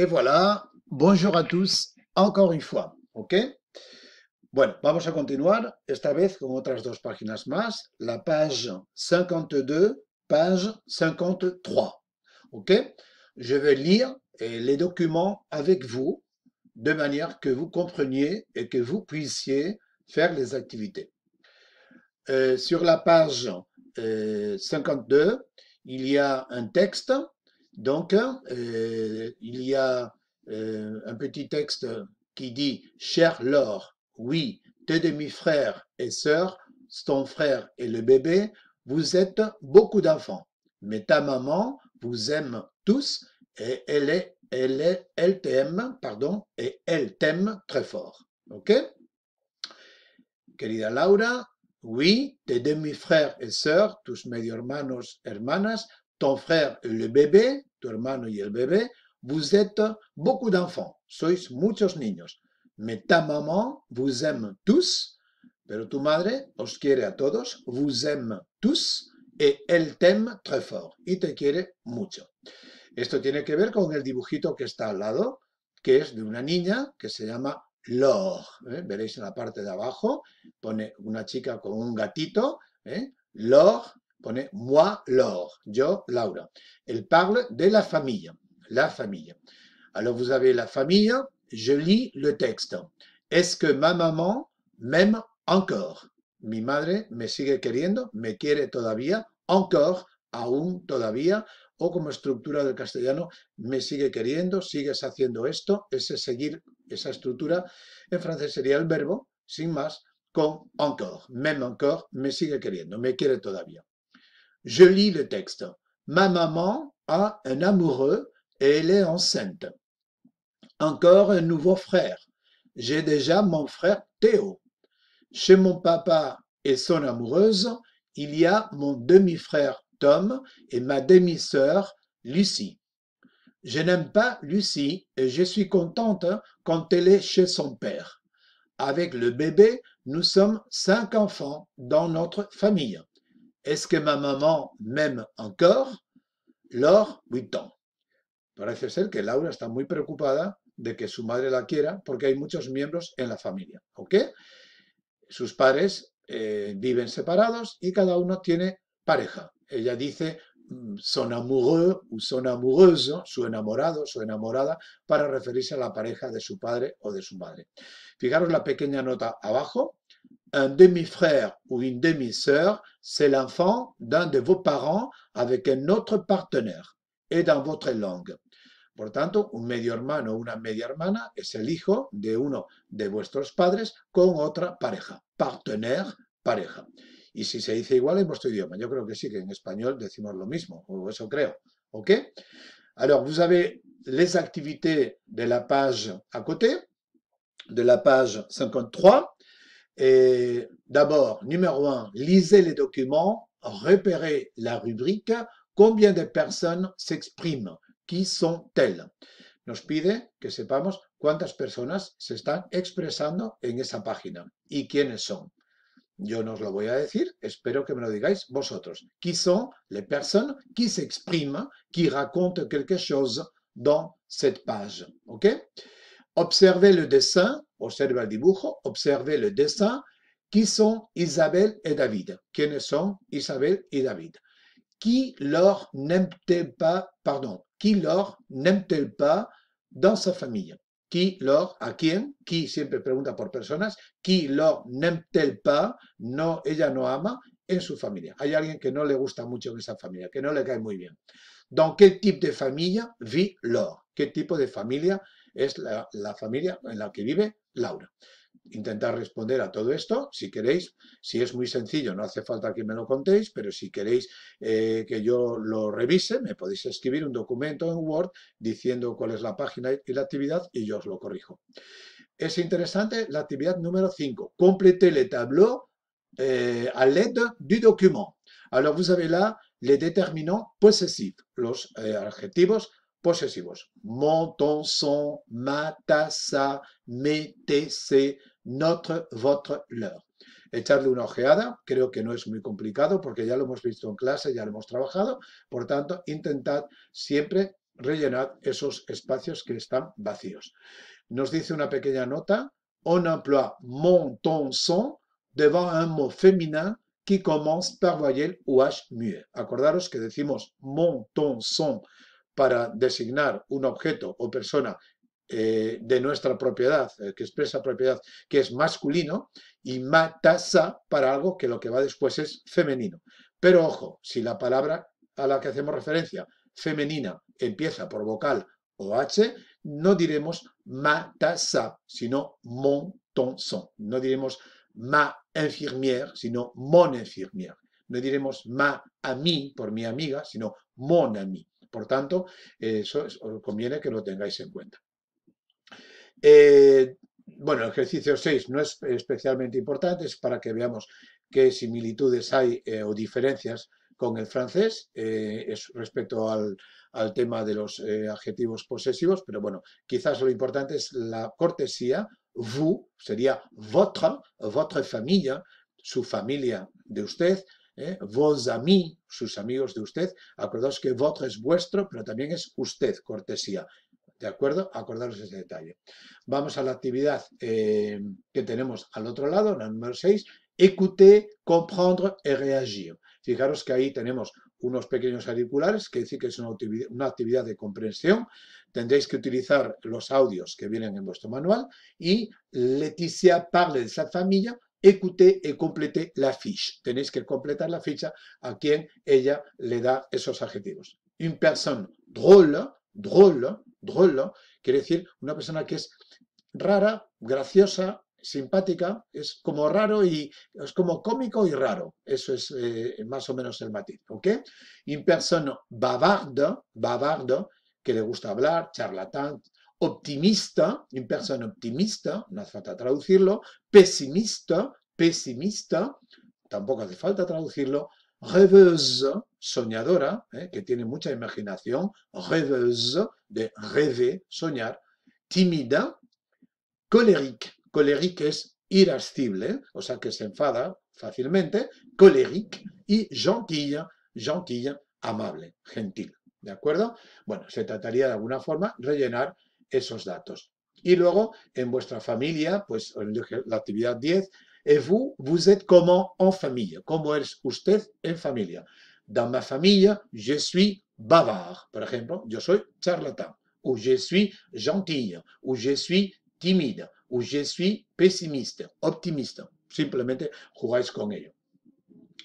Et voilà, bonjour à tous, encore une fois, ¿ok? Bueno, vamos a continuar, esta vez con otras dos páginas más, la page 52, page 53, ¿ok? Je vais lire eh, les documents avec vous, de manière que vous compreniez et que vous puissiez faire les activités. Euh, sur la page 52, euh, il y a un texte donc, hein, euh, il y a euh, un petit texte qui dit Cher Laure, oui, tes demi-frères et sœurs, ton frère et le bébé, vous êtes beaucoup d'enfants, mais ta maman vous aime tous et elle est, elle est, elle t'aime, pardon, et elle t'aime très fort. Ok? Querida Laura, oui, tes demi-frères et sœurs, tus medio hermanos, hermanas, ton frère et le bébé, tu hermano y el bebé, vous êtes beaucoup d'enfants, sois muchos niños. Mais ta maman vous aime tous, pero tu madre os quiere a todos, vous aime tous, et elle t'aime très fort, y te quiere mucho. Esto tiene que ver con el dibujito que está al lado, que es de una niña que se llama Laure. ¿eh? Veréis en la parte de abajo, pone una chica con un gatito, ¿eh? pone moi, l'or, yo, Laura. Él parle de la familia, la familia. Alors vous avez la familia, je lis le texto. Est-ce que ma maman m'aime encore? Mi madre me sigue queriendo, me quiere todavía, encore, aún todavía, o como estructura del castellano, me sigue queriendo, sigues haciendo esto, ese seguir, esa estructura, en francés sería el verbo, sin más, con encore, même encore, me sigue queriendo, me quiere todavía. Je lis le texte. Ma maman a un amoureux et elle est enceinte. Encore un nouveau frère. J'ai déjà mon frère Théo. Chez mon papa et son amoureuse, il y a mon demi-frère Tom et ma demi-sœur Lucie. Je n'aime pas Lucie et je suis contente quand elle est chez son père. Avec le bébé, nous sommes cinq enfants dans notre famille. Es que ma maman m'aime encore? Lors huit ans. Parece ser que Laura está muy preocupada de que su madre la quiera porque hay muchos miembros en la familia. ¿Ok? Sus padres eh, viven separados y cada uno tiene pareja. Ella dice mm, son amoureux o son amoureuse, su enamorado, su enamorada, para referirse a la pareja de su padre o de su madre. Fijaros la pequeña nota abajo, Un demi-frère ou une demi-sœur, c'est l'enfant d'un de vos parents avec un autre partenaire et dans votre langue. Por tanto, un medio hermano o una media hermana es el hijo de uno de vuestros padres con otra pareja. Partenaire, pareja. Y si se dice igual en vuestro idioma, yo creo que sí, que en español decimos lo mismo, o eso creo. ¿Ok? Alors, vous avez les activités de la page à côté, de la page 53 d'abord, numéro un, lisez les documents, repérez la rubrique, combien de personnes s'expriment, qui sont-elles. Nous pide que sepamos cuántas personas se están expresando en esa página y quiénes son. Yo no os lo voy a decir, espero que me lo digáis vosotros. Qui sont les personnes qui s'expriment, qui racontent quelque chose dans cette page. OK Observez le dessin Observe el dibujo, observe el dessin, qui son Isabel Y David. ¿Quiénes son Isabel y David? Qui leur naime t pas, pardon, qui leur naime t pas dans sa famille? Qui leur, a quién, qui siempre pregunta por personas, qui leur naime t pas, no, ella no ama, en su familia. Hay alguien que no le gusta mucho en esa familia, que no le cae muy bien. ¿Dans qué tipo de familia vit leur? ¿Qué tipo de familia es la familia en la que vive Laura. Intentar responder a todo esto, si queréis, si es muy sencillo, no hace falta que me lo contéis, pero si queréis eh, que yo lo revise, me podéis escribir un documento en Word diciendo cuál es la página y la actividad y yo os lo corrijo. Es interesante la actividad número 5, Complete le tableau eh, à l'aide du document. Alors vous avez là les déterminants possessifs, los eh, adjetivos posesivos. Mon, ton, son, ma, ta, sa, notre, votre, leur. Echarle una ojeada, creo que no es muy complicado porque ya lo hemos visto en clase, ya lo hemos trabajado, por tanto, intentad siempre rellenar esos espacios que están vacíos. Nos dice una pequeña nota, on emploie mon, ton, son devant un mot féminin qui commence par voyelle ou H muet. Acordaros que decimos mon, ton, son para designar un objeto o persona eh, de nuestra propiedad, eh, que expresa propiedad, que es masculino, y matasa para algo que lo que va después es femenino. Pero ojo, si la palabra a la que hacemos referencia, femenina, empieza por vocal o H, no diremos matasa, sino mon montonson. No diremos ma infirmière, sino mon infirmière. No diremos ma mí por mi amiga, sino mon ami. Por tanto, eso os conviene que lo tengáis en cuenta. Eh, bueno, el ejercicio 6 no es especialmente importante, es para que veamos qué similitudes hay eh, o diferencias con el francés eh, respecto al, tema de los adjetivos posesivos, pero bueno, quizás lo importante es la cortesía, vous, sería votre, votre familia, su familia de usted, ¿eh? vos a mí, sus amigos de usted. Acordaos que votre es vuestro, pero también es usted, cortesía. ¿De acuerdo? Acordaros ese detalle. Vamos a la actividad eh, que tenemos al otro lado, la número 6. Écouter, comprendre et réagir. Fijaros que ahí tenemos unos pequeños auriculares, que decir que es una actividad, de comprensión. Tendréis que utilizar los audios que vienen en vuestro manual. Y Leticia parle de esa familia écoutez et complete la fiche. Tenéis que completar la ficha a quien ella le da esos adjetivos. Une personne drôle, drôle, drôle, quiere decir una persona que es rara, graciosa, simpática, es como raro y es como cómico y raro. Eso es eh, más o menos el matiz, ¿ok? Une personne bavarde, bavarde, que le gusta hablar, charlatán, optimista, en persona optimista, no hace falta traducirlo, pesimista, pesimista, tampoco hace falta traducirlo, rêveuse, soñadora, eh, que tiene mucha imaginación, rêveuse, de rêver, soñar, tímida, colérique, colérique es irascible, o sea que se enfada fácilmente, colérique, y gentilla, gentilla, amable, gentil. ¿De acuerdo? Bueno, se trataría de alguna forma rellenar esos datos. Y luego, en vuestra familia, pues en la actividad 10, ¿y vous, vous êtes comment en familia? ¿Cómo es usted en familia? Dans ma familia, je suis bavard. Por ejemplo, yo soy charlatán. O je suis gentil. O je suis tímida. O je suis pesimista, optimista. Simplemente jugáis con ello.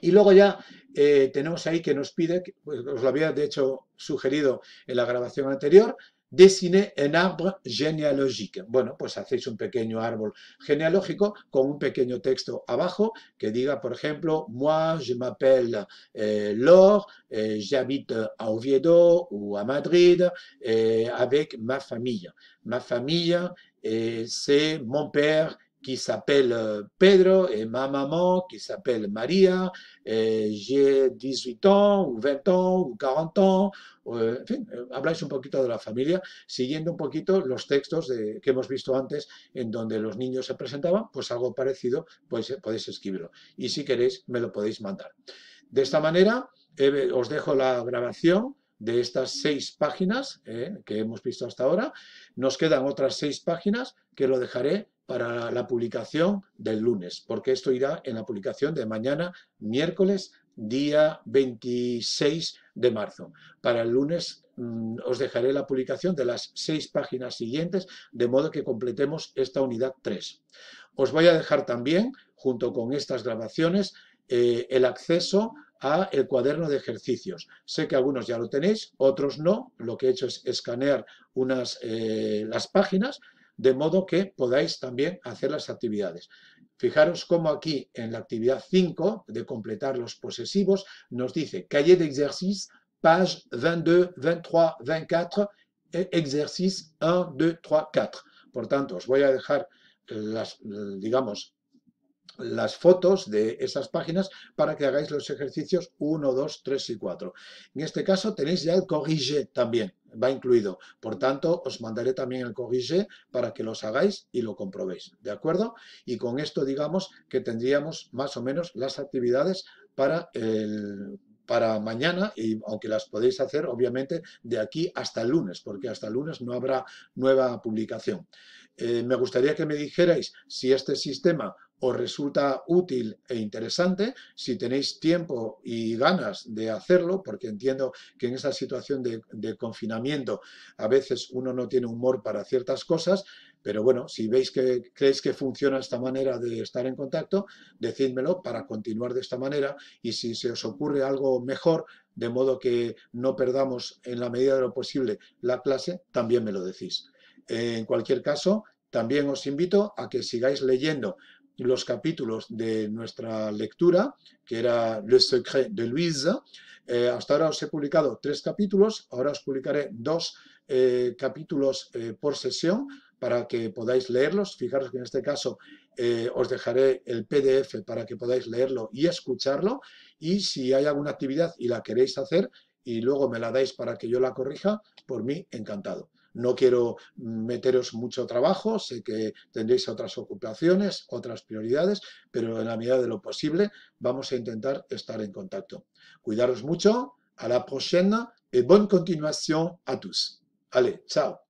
Y luego ya eh, tenemos ahí que nos pide, pues, os lo había de hecho sugerido en la grabación anterior, desiné un árbol genealógico. Bueno, pues hacéis un pequeño árbol genealógico con un pequeño texto abajo que diga, por ejemplo, moi je m'appelle eh, Laure, eh, j'habite a Oviedo o a Madrid eh, avec ma famille. Ma famille, c'est mon père qui s'appelle eh, Pedro et ma maman qui s'appelle Maria. J'ai 18 ans 20 ans 40 ans. en fin, eh, habláis un poquito de la familia, siguiendo un poquito los textos que hemos visto antes en donde los niños se presentaban, pues algo parecido, podéis escribirlo. Y si queréis, me lo podéis mandar. De esta manera, os dejo la grabación de estas seis páginas eh, que hemos visto hasta ahora. Nos quedan otras seis páginas que lo dejaré para la publicación del lunes, porque esto irá en la publicación de mañana, miércoles, día 26 de marzo. Para el lunes mm, os dejaré la publicación de las seis páginas siguientes, de modo que completemos esta unidad 3. Os voy a dejar también, junto con estas grabaciones, eh, el acceso a el cuaderno de ejercicios. Sé que algunos ya lo tenéis, otros no. Lo que he hecho es escanear unas, eh, las páginas, de modo que podáis también hacer las actividades. Fijaros cómo aquí en la actividad 5 de completar los posesivos nos dice calle de ejercicio, page 22, 23, 24, ejercicio 1, 2, 3, 4. Por tanto, os voy a dejar las, digamos, las fotos de esas páginas para que hagáis los ejercicios 1, 2, 3 y 4. En este caso tenéis ya el corrigé también, va incluido. Por tanto, os mandaré también el corrigé para que los hagáis y lo comprobéis, ¿de acuerdo? Y con esto digamos que tendríamos más o menos las actividades para mañana, y aunque las podéis hacer obviamente de aquí hasta el lunes, porque hasta el lunes no habrá nueva publicación. Eh, me gustaría que me dijerais si este sistema os resulta útil e interesante, si tenéis tiempo y ganas de hacerlo, porque entiendo que en esta situación de, de, confinamiento a veces uno no tiene humor para ciertas cosas, pero bueno, si veis que creéis que funciona esta manera de estar en contacto, decídmelo para continuar de esta manera y si se os ocurre algo mejor, de modo que no perdamos en la medida de lo posible la clase, también me lo decís. En cualquier caso, también os invito a que sigáis leyendo los capítulos de nuestra lectura, que era Le Secret de Louise. Eh, hasta ahora os he publicado tres capítulos, ahora os publicaré dos eh, capítulos eh, por sesión para que podáis leerlos. Fijaros que en este caso os dejaré el PDF para que podáis leerlo y escucharlo. Y si hay alguna actividad y la queréis hacer, y luego me la dais para que yo la corrija, por mí encantado. No quiero meteros mucho trabajo, sé que tendréis otras ocupaciones, otras prioridades, pero en la medida de lo posible vamos a intentar estar en contacto. Cuidaros mucho, a la próxima y bonne continuación a todos. Vale, chao.